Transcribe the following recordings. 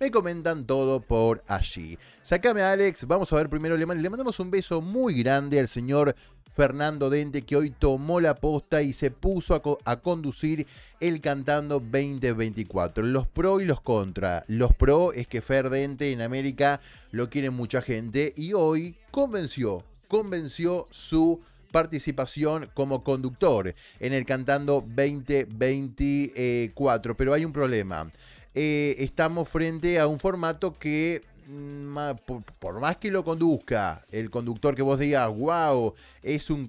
Me comentan todo por allí. Sácame, Alex, vamos a ver primero Le mandamos un beso muy grande al señor Fernando Dente que hoy tomó la posta y se puso a, conducir el Cantando 2024. Los pro y los contra. Los pro es que Fer Dente en América lo quiere mucha gente y hoy convenció, convenció su participación como conductor en el Cantando 2024. Pero hay un problema. Eh, estamos frente a un formato que mm, por, más que lo conduzca el conductor que vos digas, wow, es un,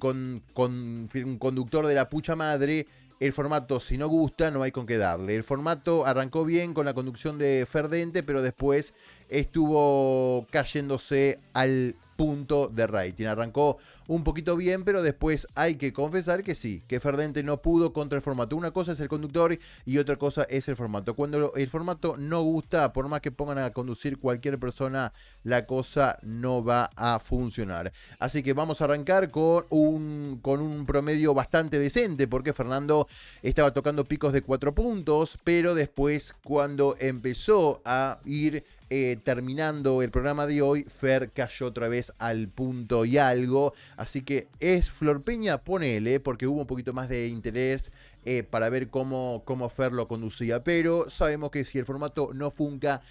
un conductor de la pucha madre, el formato si no gusta no hay con qué darle. El formato arrancó bien con la conducción de Ferdente, pero después estuvo cayéndose al punto de rating. Arrancó un poquito bien, pero después hay que confesar que sí, que Ferdente no pudo contra el formato. Una cosa es el conductor y otra cosa es el formato. Cuando el formato no gusta, por más que pongan a conducir cualquier persona, la cosa no va a funcionar. Así que vamos a arrancar con un, con un promedio bastante decente, porque Fernando estaba tocando picos de cuatro puntos, pero después cuando empezó a ir eh, terminando el programa de hoy, Fer cayó otra vez al punto y algo. Así que es Flor Peña, ponele, porque hubo un poquito más de interés eh, para ver cómo, cómo Fer lo conducía. Pero sabemos que si el formato no funca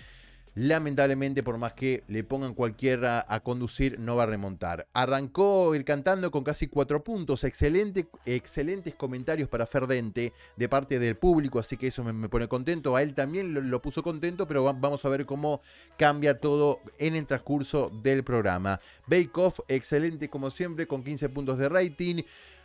lamentablemente por más que le pongan cualquiera a conducir no va a remontar. Arrancó el cantando con casi cuatro puntos, excelentes comentarios para Ferdente de parte del público, así que eso me, pone contento, a él también lo, puso contento, pero vamos a ver cómo cambia todo en el transcurso del programa. Bake Off, excelente como siempre, con 15 puntos de rating.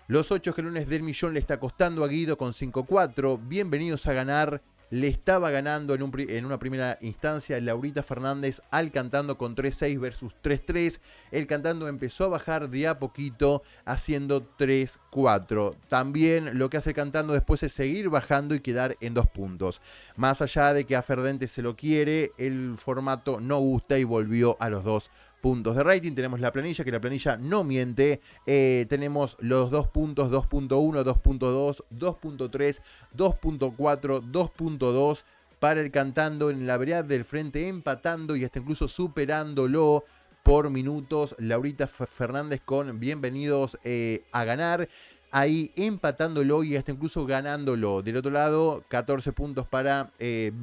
Los 8 lunes del millón le está costando a Guido con 5-4. Bienvenidos a ganar le estaba ganando en, en, una primera instancia Laurita Fernández al cantando con 3-6 versus 3-3. El cantando empezó a bajar de a poquito haciendo 3-4. También lo que hace el cantando después es seguir bajando y quedar en dos puntos. Más allá de que a Ferdente se lo quiere, el formato no gusta y volvió a los dos puntos de rating. Tenemos la planilla, que la planilla no miente. Eh, tenemos los dos puntos, 2.1, 2.2, 2.3, 2.4, 2.2 para el cantando en la vereda del frente, empatando y hasta incluso superándolo por minutos. Laurita Fernández con bienvenidos eh, a ganar. Ahí empatándolo y hasta incluso ganándolo. Del otro lado, 14 puntos para eh,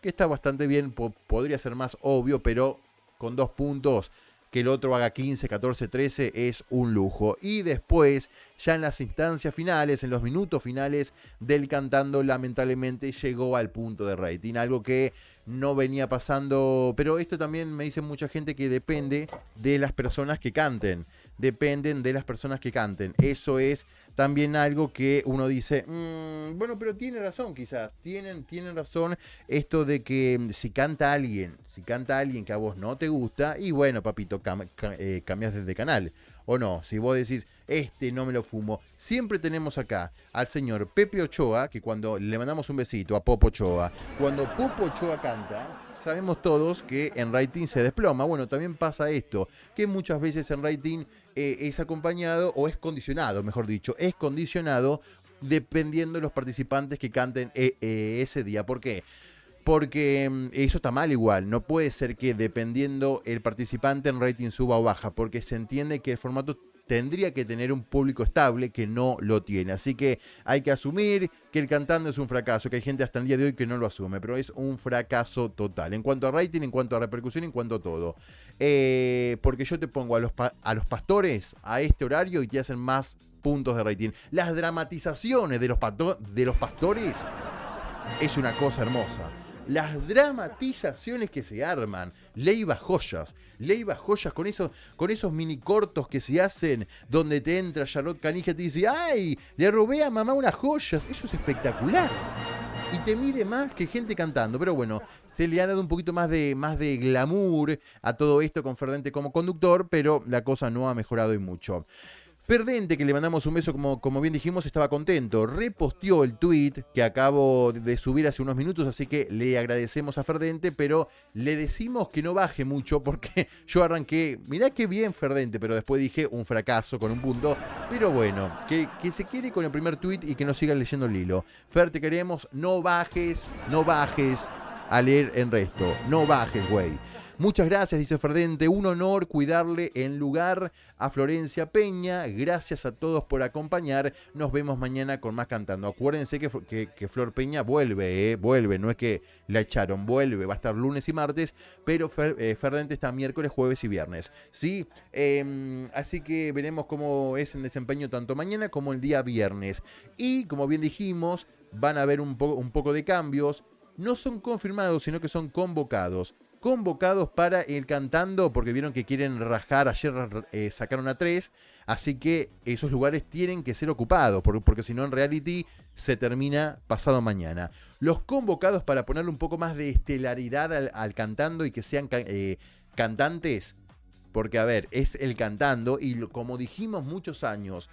que está bastante bien, podría ser más obvio, pero con dos puntos, que el otro haga 15, 14, 13 es un lujo. Y después, ya en las instancias finales, en los minutos finales del cantando, lamentablemente llegó al punto de rating, algo que no venía pasando, pero esto también me dice mucha gente que depende de las personas que canten dependen de las personas que canten. Eso es también algo que uno dice, mm, bueno, pero tiene razón quizás, tienen, tienen razón esto de que mm, si canta alguien, si canta alguien que a vos no te gusta, y bueno, papito, eh, cambias desde canal. O no, si vos decís, este no me lo fumo. Siempre tenemos acá al señor Pepe Ochoa, que cuando le mandamos un besito a Popo Ochoa, cuando Popo Ochoa canta, sabemos todos que en rating se desploma. Bueno, también pasa esto, que muchas veces en rating eh, es acompañado o es condicionado, mejor dicho, es condicionado dependiendo de los participantes que canten eh, eh, ese día. ¿Por qué? Porque mm, eso está mal igual, no puede ser que dependiendo el participante en rating suba o baja, porque se entiende que el formato tendría que tener un público estable que no lo tiene. Así que hay que asumir que el cantando es un fracaso, que hay gente hasta el día de hoy que no lo asume, pero es un fracaso total. En cuanto a rating, en cuanto a repercusión, en cuanto a todo. Eh, porque yo te pongo a los, a los pastores a este horario y te hacen más puntos de rating. Las dramatizaciones de los, de los pastores es una cosa hermosa. Las dramatizaciones que se arman, Leiva Joyas. Leiva Joyas con esos, con esos mini cortos que se hacen donde te entra Charlotte Canija y te dice, ¡ay! Le robé a mamá unas joyas. Eso es espectacular. Y te mire más que gente cantando. Pero bueno, se le ha dado un poquito más de, más de glamour a todo esto con Ferdente como conductor, pero la cosa no ha mejorado y mucho. Ferdente, que le mandamos un beso, como, como bien dijimos, estaba contento. Reposteó el tweet que acabo de subir hace unos minutos, así que le agradecemos a Ferdente, pero le decimos que no baje mucho porque yo arranqué, mirá qué bien Ferdente, pero después dije un fracaso con un punto. Pero bueno, que, que se quede con el primer tweet y que no siga leyendo el hilo. Fer, te queremos, no bajes, no bajes a leer en resto. No bajes, güey. Muchas gracias, dice Ferdente. Un honor cuidarle en lugar a Florencia Peña. Gracias a todos por acompañar. Nos vemos mañana con más cantando. Acuérdense que, Flor Peña vuelve, eh, vuelve. No es que la echaron, vuelve. Va a estar lunes y martes, pero eh, Ferdente está miércoles, jueves y viernes. ¿sí? Em, así que veremos cómo es el desempeño tanto mañana como el día viernes. Y como bien dijimos, van a haber un, un poco de cambios. No son confirmados, sino que son convocados convocados para ir cantando, porque vieron que quieren rajar, ayer eh, sacaron a tres, así que esos lugares tienen que ser ocupados, porque, si no en reality se termina pasado mañana. Los convocados para ponerle un poco más de estelaridad al, cantando y que sean eh, cantantes, porque a ver, es el cantando y como dijimos muchos años,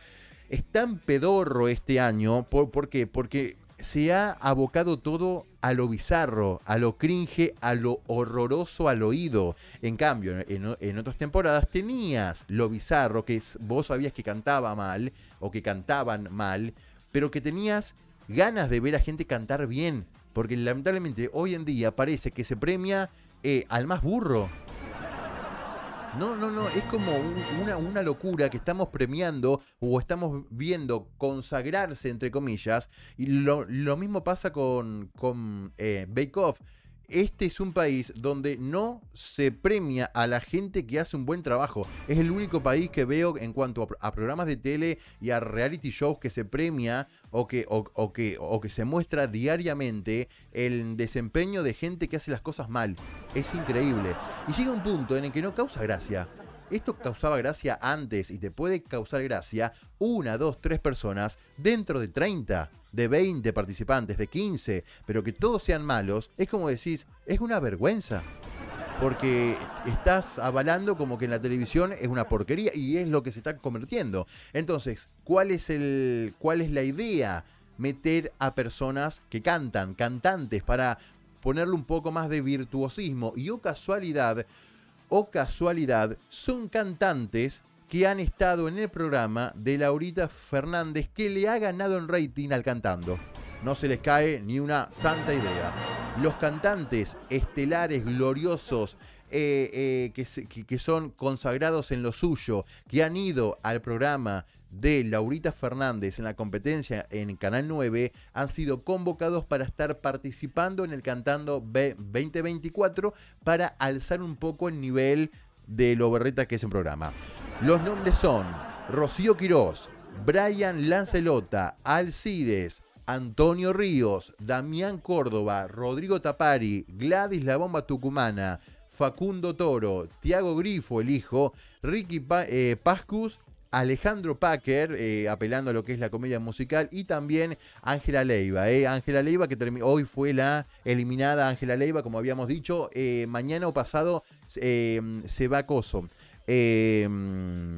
es tan pedorro este año, ¿por qué? Porque se ha abocado todo a lo bizarro, a lo cringe, a lo horroroso al oído. En cambio, en, otras temporadas tenías lo bizarro que vos sabías que cantaba mal o que cantaban mal, pero que tenías ganas de ver a gente cantar bien. Porque lamentablemente hoy en día parece que se premia eh, al más burro. No, no, no, es como una, locura que estamos premiando o estamos viendo consagrarse, entre comillas, y lo, mismo pasa con, con eh, Bake Off este es un país donde no se premia a la gente que hace un buen trabajo. Es el único país que veo en cuanto a, programas de tele y a reality shows que se premia o que, que, o que se muestra diariamente el desempeño de gente que hace las cosas mal. Es increíble. Y llega un punto en el que no causa gracia esto causaba gracia antes y te puede causar gracia una, dos, tres personas dentro de 30, de 20 participantes, de 15, pero que todos sean malos, es como decís, es una vergüenza. Porque estás avalando como que en la televisión es una porquería y es lo que se está convirtiendo. Entonces, ¿cuál es, el, cuál es la idea? Meter a personas que cantan, cantantes, para ponerle un poco más de virtuosismo. Y o oh casualidad, o casualidad, son cantantes que han estado en el programa de Laurita Fernández que le ha ganado en rating al cantando. No se les cae ni una santa idea. Los cantantes estelares, gloriosos, eh, eh, que, que, son consagrados en lo suyo, que han ido al programa de Laurita Fernández en la competencia en Canal 9 han sido convocados para estar participando en el Cantando B 2024 para alzar un poco el nivel de lo berreta que es en programa. Los nombres son Rocío Quirós, Brian Lancelota, Alcides, Antonio Ríos, Damián Córdoba, Rodrigo Tapari, Gladys La Bomba Tucumana, Facundo Toro, Tiago Grifo, el hijo, Ricky eh, Pascus Alejandro Packer, eh, apelando a lo que es la comedia musical, y también Ángela Leiva. Eh. Ángela Leiva, que hoy fue la eliminada Ángela Leiva, como habíamos dicho, eh, mañana o pasado se va Coso.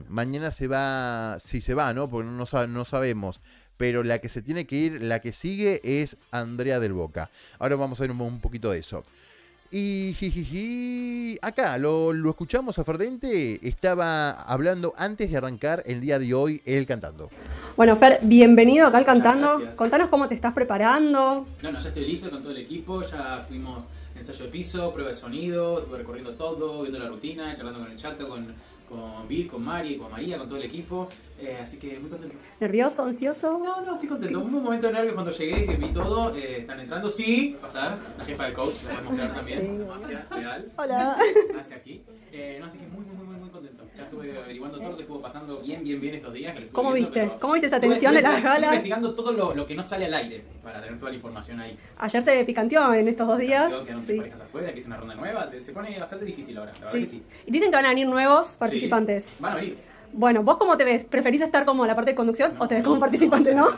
mañana se va, si se va, ¿no? Porque no, sabemos pero la que se tiene que ir, la que sigue es Andrea del Boca. Ahora vamos a ver un poquito de eso. Y acá lo, escuchamos a Ferdente, estaba hablando antes de arrancar el día de hoy el Cantando. Bueno, Fer, bienvenido acá al Cantando. Contanos cómo te estás preparando. No, no, ya estoy listo con todo el equipo, ya fuimos ensayo de piso, prueba de sonido, recorriendo todo, viendo la rutina, charlando con el chat, con con Bill, con Mari, con María, con todo el equipo. Eh, así que muy contento. ¿Nervioso, ansioso? No, no, estoy contento. Hubo un momento de nervios cuando llegué, que vi todo. Eh, están entrando, sí, pasar. La jefa del coach, la podemos mostrar también. Sí. Hola. Hacia aquí. Eh, así que muy, muy, muy ya estuve averiguando todo lo que estuvo pasando bien, bien, bien estos días. ¿Cómo viste? ¿Cómo viste esa tensión de las galas? investigando todo lo, que no sale al aire para tener toda la información ahí. Ayer se picanteó en estos dos días. que no sí. parejas afuera, que es una ronda nueva. Se, pone bastante difícil ahora, la verdad sí. que sí. Y dicen que van a venir nuevos participantes. Van a venir. Bueno, ¿vos cómo te ves? ¿Preferís estar como la parte de conducción o te ves como un participante, no?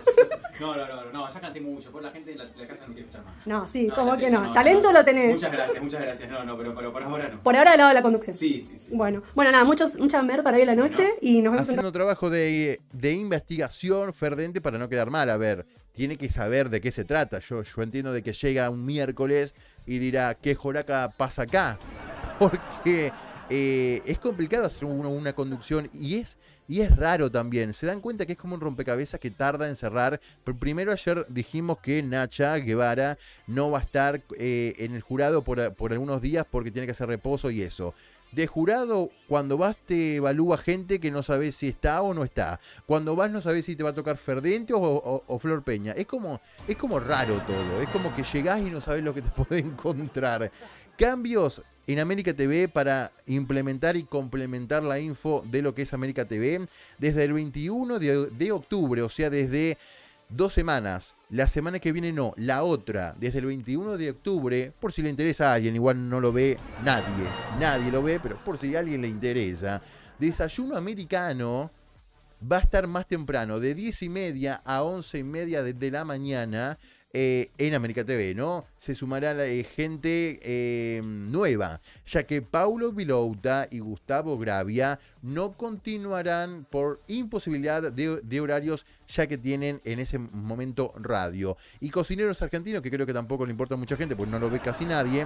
No, no, no, no, ya canté mucho, por la gente de la, casa no quiere escuchar más. No, sí, como que no. Talento lo tenés. Muchas gracias, muchas gracias. No, no, pero, por ahora no. Por ahora del lado de la conducción. Sí, sí, sí. Bueno, bueno, nada, muchos, mucha mer para hoy la noche y nos vemos. Haciendo trabajo de, de investigación ferviente para no quedar mal, a ver. Tiene que saber de qué se trata. Yo, yo entiendo de que llega un miércoles y dirá, ¿qué joraca pasa acá? Porque eh, es complicado hacer una conducción y es, y es raro también. Se dan cuenta que es como un rompecabezas que tarda en cerrar. Pero primero ayer dijimos que Nacha Guevara no va a estar eh, en el jurado por, algunos días porque tiene que hacer reposo y eso. De jurado, cuando vas te evalúa gente que no sabes si está o no está. Cuando vas no sabes si te va a tocar Ferdente o, Flor Peña. Es como, es como raro todo. Es como que llegás y no sabes lo que te puede encontrar. Cambios en América TV para implementar y complementar la info de lo que es América TV desde el 21 de, octubre, o sea, desde dos semanas. La semana que viene no, la otra, desde el 21 de octubre, por si le interesa a alguien, igual no lo ve nadie, nadie lo ve, pero por si a alguien le interesa. Desayuno americano va a estar más temprano, de 10 y media a 11 y media de la mañana eh, en América TV, ¿no? Se sumará eh, gente eh, nueva, ya que Paulo Vilouta y Gustavo Gravia no continuarán por imposibilidad de, horarios, ya que tienen en ese momento radio. Y Cocineros Argentinos, que creo que tampoco le importa a mucha gente, pues no lo ve casi nadie,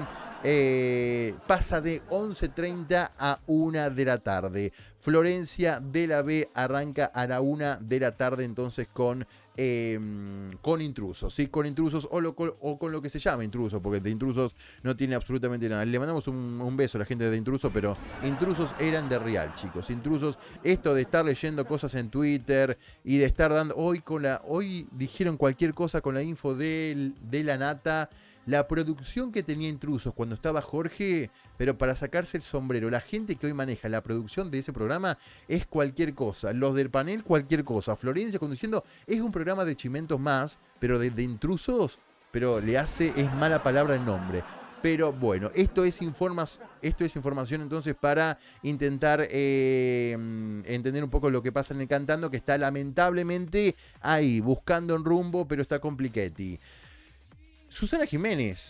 pasa de 11.30 a 1 de la tarde. Florencia de la B arranca a la 1 de la tarde entonces con Em, con intrusos, ¿sí? Con intrusos o, o, con lo que se llama intrusos, porque de intrusos no tiene absolutamente nada. Le mandamos un, beso a la gente de intrusos, pero intrusos eran de real, chicos. Intrusos, esto de estar leyendo cosas en Twitter y de estar dando. Hoy con la. Hoy dijeron cualquier cosa con la info de la nata la producción que tenía Intrusos cuando estaba Jorge, pero para sacarse el sombrero, la gente que hoy maneja la producción de ese programa es cualquier cosa. Los del panel, cualquier cosa. Florencia conduciendo es un programa de chimentos más, pero de, Intrusos, pero le hace, es mala palabra el nombre. Pero bueno, esto es, informas, esto es información entonces para intentar eh, entender un poco lo que pasa en el cantando, que está lamentablemente ahí, buscando un rumbo, pero está compliquete. Susana Jiménez